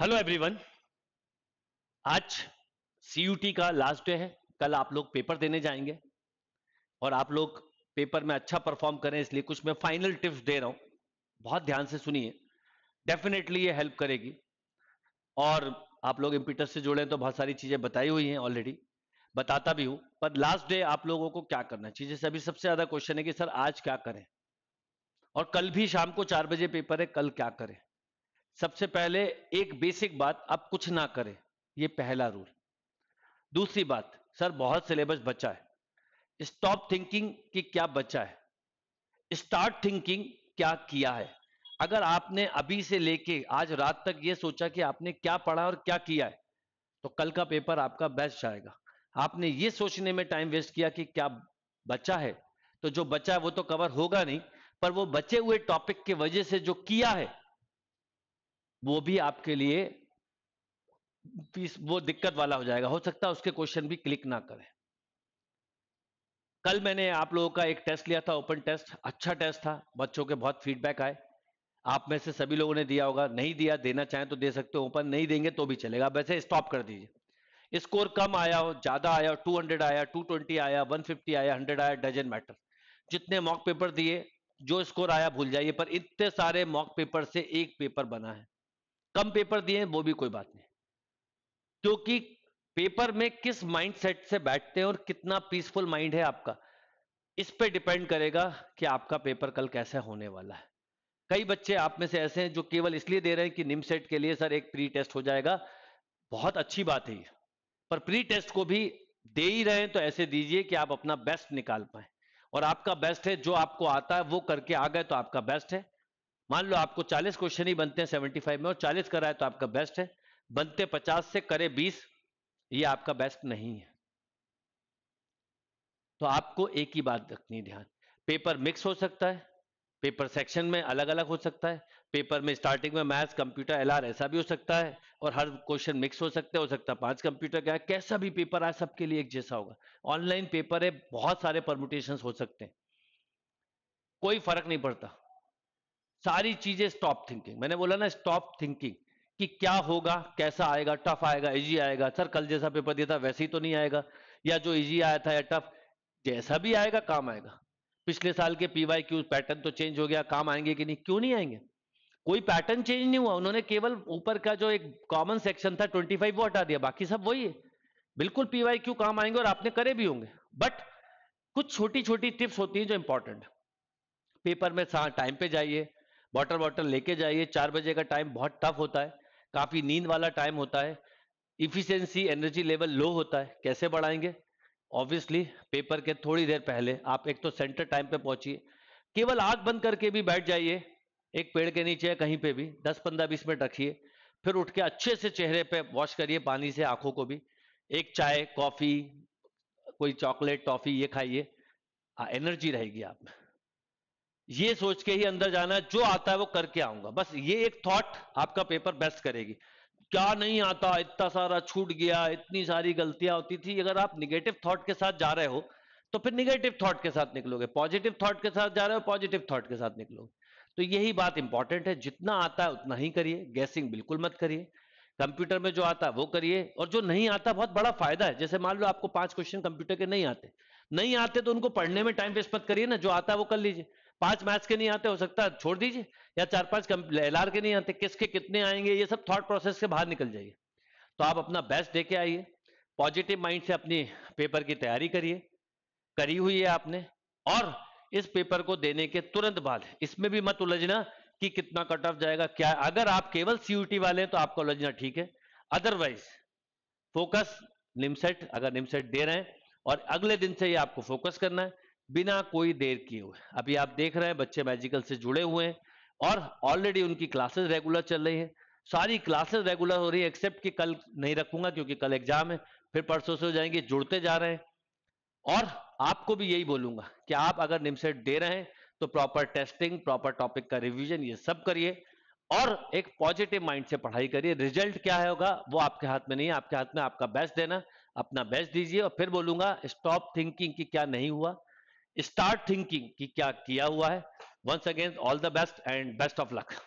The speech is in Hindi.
हेलो एवरीवन आज सीयूटी का लास्ट डे है कल आप लोग पेपर देने जाएंगे और आप लोग पेपर में अच्छा परफॉर्म करें इसलिए कुछ मैं फाइनल टिप्स दे रहा हूं बहुत ध्यान से सुनिए डेफिनेटली ये हेल्प करेगी और आप लोग इम्प्यूटर से जुड़े हैं तो बहुत सारी चीजें बताई हुई हैं ऑलरेडी बताता भी हूं पर लास्ट डे आप लोगों को क्या करना चाहिए जैसे अभी सबसे ज्यादा क्वेश्चन है कि सर आज क्या करें और कल भी शाम को चार बजे पेपर है कल क्या करें सबसे पहले एक बेसिक बात आप कुछ ना करें ये पहला रूल दूसरी बात सर बहुत सिलेबस बचा है स्टॉप थिंकिंग कि क्या बचा है स्टार्ट थिंकिंग क्या किया है अगर आपने अभी से लेके आज रात तक ये सोचा कि आपने क्या पढ़ा और क्या किया है तो कल का पेपर आपका बेस्ट आएगा आपने ये सोचने में टाइम वेस्ट किया कि क्या बचा है तो जो बचा है वो तो कवर होगा नहीं पर वो बचे हुए टॉपिक के वजह से जो किया है वो भी आपके लिए वो दिक्कत वाला हो जाएगा हो सकता है उसके क्वेश्चन भी क्लिक ना करें कल मैंने आप लोगों का एक टेस्ट लिया था ओपन टेस्ट अच्छा टेस्ट था बच्चों के बहुत फीडबैक आए आप में से सभी लोगों ने दिया होगा नहीं दिया देना चाहें तो दे सकते हो ओपन नहीं देंगे तो भी चलेगा वैसे स्टॉप कर दीजिए स्कोर कम आया हो ज्यादा आया टू हंड्रेड आया टू ट्वेंटी आया वन फिफ्टी आया हंड्रेड आया डजन मैटर जितने मॉक पेपर दिए जो स्कोर आया भूल जाइए पर इतने सारे मॉक पेपर से एक पेपर बना है कम पेपर दिए वो भी कोई बात नहीं क्योंकि पेपर में किस माइंड सेट से बैठते हैं और कितना पीसफुल माइंड है आपका इस पे डिपेंड करेगा कि आपका पेपर कल कैसा होने वाला है कई बच्चे आप में से ऐसे हैं जो केवल इसलिए दे रहे हैं कि निम सेट के लिए सर एक प्री टेस्ट हो जाएगा बहुत अच्छी बात है पर प्री टेस्ट को भी दे ही रहे हैं तो ऐसे दीजिए कि आप अपना बेस्ट निकाल पाए और आपका बेस्ट है जो आपको आता है वो करके आ गए तो आपका बेस्ट है मान लो आपको 40 क्वेश्चन ही बनते हैं 75 में और 40 कराए तो आपका बेस्ट है बनते 50 से करे 20 ये आपका बेस्ट नहीं है तो आपको एक ही बात रखनी ध्यान पेपर मिक्स हो सकता है पेपर सेक्शन में अलग अलग हो सकता है पेपर में स्टार्टिंग में मैथ्स कंप्यूटर एल ऐसा भी हो सकता है और हर क्वेश्चन मिक्स हो सकता है हो सकता है पांच कंप्यूटर का कैसा भी पेपर आए सबके लिए एक जैसा होगा ऑनलाइन पेपर है बहुत सारे परमुटेशन हो सकते हैं कोई फर्क नहीं पड़ता सारी चीजें स्टॉप थिंकिंग मैंने बोला ना स्टॉप थिंकिंग कि क्या होगा कैसा आएगा टफ आएगा इजी आएगा सर कल जैसा पेपर दिया था वैसे ही तो नहीं आएगा या जो इजी आया था या टफ जैसा भी आएगा काम आएगा पिछले साल के पीवाई क्यू पैटर्न तो चेंज हो गया काम आएंगे कि नहीं क्यों नहीं आएंगे कोई पैटर्न चेंज नहीं हुआ उन्होंने केवल ऊपर का जो एक कॉमन सेक्शन था फाइव वो हटा दिया बाकी सब वही है बिल्कुल पीवाई क्यू काम आएंगे और आपने करे भी होंगे बट कुछ छोटी छोटी टिप्स होती हैं जो इंपॉर्टेंट पेपर में टाइम पे जाइए वाटर वाटर लेके जाइए चार बजे का टाइम बहुत टफ होता है काफी नींद वाला टाइम होता है इफिशियंसी एनर्जी लेवल लो होता है कैसे बढ़ाएंगे ऑब्वियसली पेपर के थोड़ी देर पहले आप एक तो सेंटर टाइम पे पहुंचिए केवल आग बंद करके भी बैठ जाइए एक पेड़ के नीचे कहीं पे भी 10-15 बीस मिनट रखिए फिर उठ के अच्छे से चेहरे पे वॉश करिए पानी से आंखों को भी एक चाय कॉफी कोई चॉकलेट टॉफी ये खाइए एनर्जी हाँ, रहेगी आप में ये सोच के ही अंदर जाना है जो आता है वो करके आऊंगा बस ये एक थॉट आपका पेपर बेस्ट करेगी क्या नहीं आता इतना सारा छूट गया इतनी सारी गलतियां होती थी अगर आप निगेटिव थॉट के साथ जा रहे हो तो फिर निगेटिव थॉट के साथ निकलोगे पॉजिटिव थॉट के साथ जा रहे हो पॉजिटिव थॉट के साथ निकलोगे तो यही बात इंपॉर्टेंट है जितना आता है उतना ही करिए गैसिंग बिल्कुल मत करिए कंप्यूटर में जो आता है वो करिए और जो नहीं आता बहुत बड़ा फायदा है जैसे मान लो आपको पांच क्वेश्चन कंप्यूटर के नहीं आते नहीं आते तो उनको पढ़ने में टाइम वेस्ट मत करिए ना जो आता है वो कर लीजिए पांच मैच के नहीं आते हो सकता छोड़ दीजिए या चार पांच एल के नहीं आते किसके कितने आएंगे ये सब थॉट प्रोसेस के बाहर निकल जाइए तो आप अपना बेस्ट दे के आइए पॉजिटिव माइंड से अपनी पेपर की तैयारी करिए करी हुई है आपने और इस पेपर को देने के तुरंत बाद इसमें भी मत उलझना कि कितना कट ऑफ जाएगा क्या अगर आप केवल सीयूटी वाले हैं तो आपका उलझना ठीक है अदरवाइज फोकस निमसेट अगर निमसेट दे रहे हैं और अगले दिन से ही आपको फोकस करना है बिना कोई देर किए हुए अभी आप देख रहे हैं बच्चे मैजिकल से जुड़े हुए हैं और ऑलरेडी उनकी क्लासेस रेगुलर चल रही है सारी क्लासेस रेगुलर हो रही है एक्सेप्ट कि कल नहीं रखूंगा क्योंकि कल एग्जाम है फिर परसों से हो जाएंगे जुड़ते जा रहे हैं और आपको भी यही बोलूंगा कि आप अगर निमसेट दे रहे हैं तो प्रॉपर टेस्टिंग प्रॉपर टॉपिक का रिविजन ये सब करिए और एक पॉजिटिव माइंड से पढ़ाई करिए रिजल्ट क्या होगा वो आपके हाथ में नहीं है आपके हाथ में आपका बेस्ट देना अपना बेस्ट दीजिए और फिर बोलूंगा स्टॉप थिंकिंग कि क्या नहीं हुआ स्टार्ट थिंकिंग कि क्या किया हुआ है once again all the best and best of luck